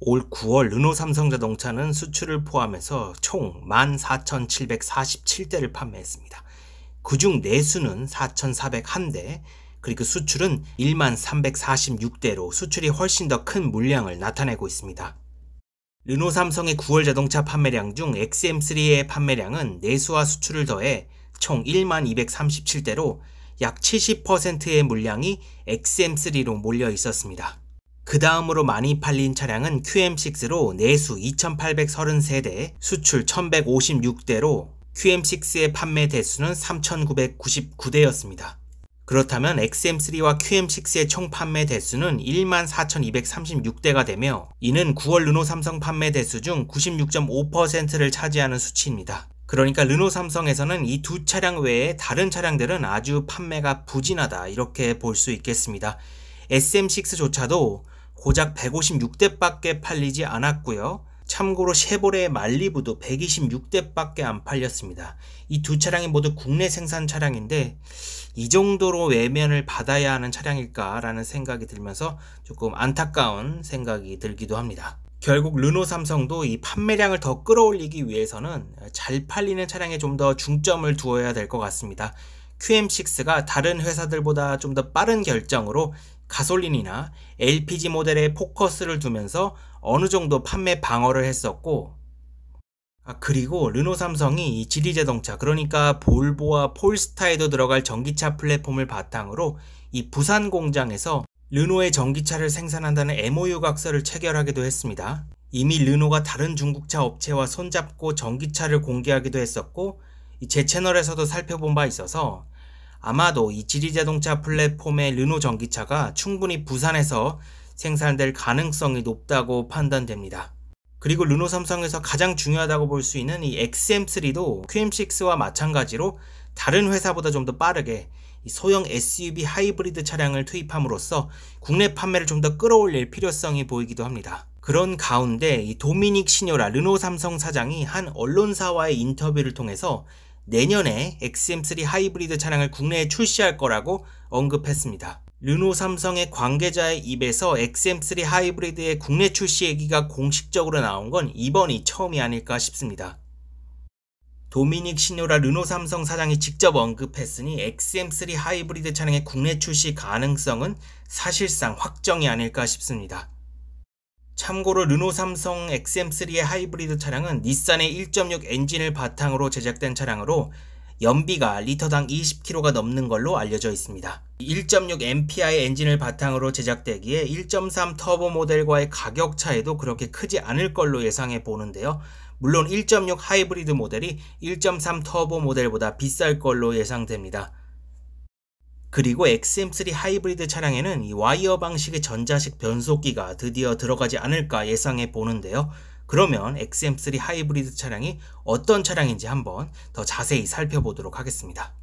올 9월 르노 삼성자동차는 수출을 포함해서 총 14,747대를 판매했습니다. 그 중 내수는 4,401대, 그리고 수출은 13,346대로 수출이 훨씬 더 큰 물량을 나타내고 있습니다. 르노 삼성의 9월 자동차 판매량 중 XM3의 판매량은 내수와 수출을 더해 총 12,237대로 약 70%의 물량이 XM3로 몰려 있었습니다. 그 다음으로 많이 팔린 차량은 QM6로 내수 2,833대, 수출 1,156대로 QM6의 판매 대수는 3,999대였습니다. 그렇다면 XM3와 QM6의 총 판매 대수는 14,236대가 되며 이는 9월 르노 삼성 판매 대수 중 96.5%를 차지하는 수치입니다. 그러니까 르노 삼성에서는 이 두 차량 외에 다른 차량들은 아주 판매가 부진하다 이렇게 볼 수 있겠습니다. SM6조차도 고작 156대밖에 팔리지 않았고요. 참고로 쉐보레의 말리부도 126대밖에 안 팔렸습니다. 이 두 차량이 모두 국내 생산 차량인데 이 정도로 외면을 받아야 하는 차량일까라는 생각이 들면서 조금 안타까운 생각이 들기도 합니다. 결국 르노 삼성도 이 판매량을 더 끌어올리기 위해서는 잘 팔리는 차량에 좀 더 중점을 두어야 될 것 같습니다. QM6가 다른 회사들보다 좀 더 빠른 결정으로 가솔린이나 LPG 모델에 포커스를 두면서 어느 정도 판매 방어를 했었고, 아, 그리고 르노 삼성이 이 지리 자동차, 그러니까 볼보와 폴스타에도 들어갈 전기차 플랫폼을 바탕으로 이 부산 공장에서 르노의 전기차를 생산한다는 MOU 각서를 체결하기도 했습니다. 이미 르노가 다른 중국차 업체와 손잡고 전기차를 공개하기도 했었고, 제 채널에서도 살펴본 바 있어서 아마도 이 지리자동차 플랫폼의 르노 전기차가 충분히 부산에서 생산될 가능성이 높다고 판단됩니다. 그리고 르노 삼성에서 가장 중요하다고 볼 수 있는 이 XM3도 QM6와 마찬가지로 다른 회사보다 좀 더 빠르게 소형 SUV 하이브리드 차량을 투입함으로써 국내 판매를 좀 더 끌어올릴 필요성이 보이기도 합니다. 그런 가운데 이 도미닉 시뇨라 르노 삼성 사장이 한 언론사와의 인터뷰를 통해서 내년에 XM3 하이브리드 차량을 국내에 출시할 거라고 언급했습니다. 르노 삼성의 관계자의 입에서 XM3 하이브리드의 국내 출시 얘기가 공식적으로 나온 건 이번이 처음이 아닐까 싶습니다. 도미닉 시뇨라 르노 삼성 사장이 직접 언급했으니 XM3 하이브리드 차량의 국내 출시 가능성은 사실상 확정이 아닐까 싶습니다. 참고로 르노 삼성 XM3의 하이브리드 차량은 닛산의 1.6 엔진을 바탕으로 제작된 차량으로 연비가 리터당 20km가 넘는 걸로 알려져 있습니다. 1.6 MPI 엔진을 바탕으로 제작되기에 1.3 터보 모델과의 가격 차이도 그렇게 크지 않을 걸로 예상해 보는데요. 물론 1.6 하이브리드 모델이 1.3 터보 모델보다 비쌀 걸로 예상됩니다. 그리고 XM3 하이브리드 차량에는 이 와이어 방식의 전자식 변속기가 드디어 들어가지 않을까 예상해 보는데요. 그러면 XM3 하이브리드 차량이 어떤 차량인지 한번 더 자세히 살펴보도록 하겠습니다.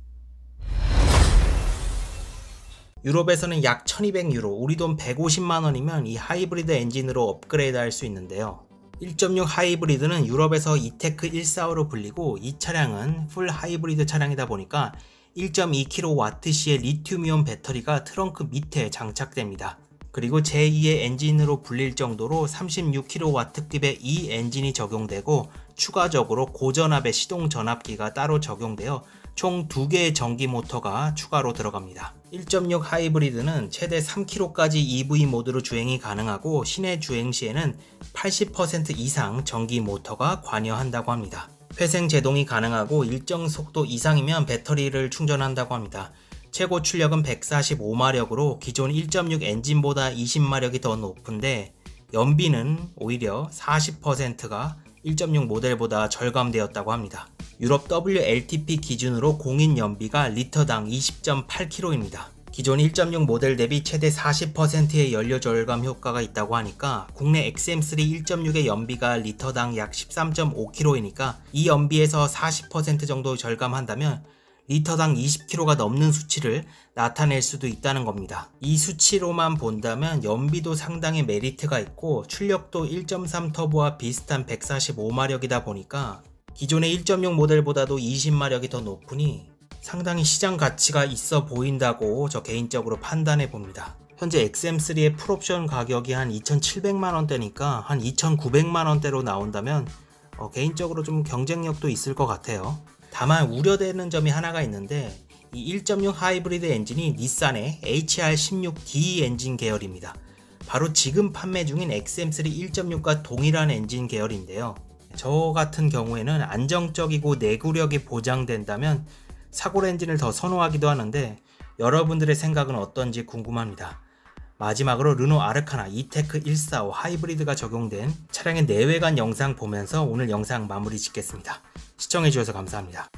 유럽에서는 약 1200유로, 우리 돈 150만원이면 이 하이브리드 엔진으로 업그레이드 할 수 있는데요. 1.6 하이브리드는 유럽에서 이테크 145로 불리고 이 차량은 풀 하이브리드 차량이다 보니까 1.2kWh의 리튬이온 배터리가 트렁크 밑에 장착됩니다. 그리고 제2의 엔진으로 불릴 정도로 36kW급의 이 엔진이 적용되고 추가적으로 고전압의 시동 전압기가 따로 적용되어 총 2개의 전기 모터가 추가로 들어갑니다. 1.6 하이브리드는 최대 3km까지 EV 모드로 주행이 가능하고 시내 주행 시에는 80% 이상 전기 모터가 관여한다고 합니다. 회생 제동이 가능하고 일정 속도 이상이면 배터리를 충전한다고 합니다. 최고 출력은 145마력으로 기존 1.6 엔진보다 20마력이 더 높은데 연비는 오히려 40%가 1.6 모델보다 절감되었다고 합니다. 유럽 WLTP 기준으로 공인 연비가 리터당 20.8km입니다. 기존 1.6 모델 대비 최대 40%의 연료 절감 효과가 있다고 하니까 국내 XM3 1.6의 연비가 리터당 약1 3 5 k g 이니까이 연비에서 40% 정도 절감한다면 리터당 2 0 k g 가 넘는 수치를 나타낼 수도 있다는 겁니다. 이 수치로만 본다면 연비도 상당히 메리트가 있고 출력도 1.3 터보와 비슷한 145마력이다 보니까 기존의 1.6 모델보다도 20마력이 더 높으니 상당히 시장 가치가 있어 보인다고 저 개인적으로 판단해 봅니다. 현재 XM3의 풀옵션 가격이 한 2,700만원대니까 한 2,900만원대로 나온다면 어, 개인적으로 좀 경쟁력도 있을 것 같아요. 다만 우려되는 점이 하나가 있는데 이 1.6 하이브리드 엔진이 닛산의 HR16D 엔진 계열입니다. 바로 지금 판매 중인 XM3 1.6과 동일한 엔진 계열인데요. 저 같은 경우에는 안정적이고 내구력이 보장된다면 사골 엔진을 더 선호하기도 하는데 여러분들의 생각은 어떤지 궁금합니다. 마지막으로 르노 아르카나 이테크 145 하이브리드가 적용된 차량의 내외관 영상 보면서 오늘 영상 마무리 짓겠습니다. 시청해주셔서 감사합니다.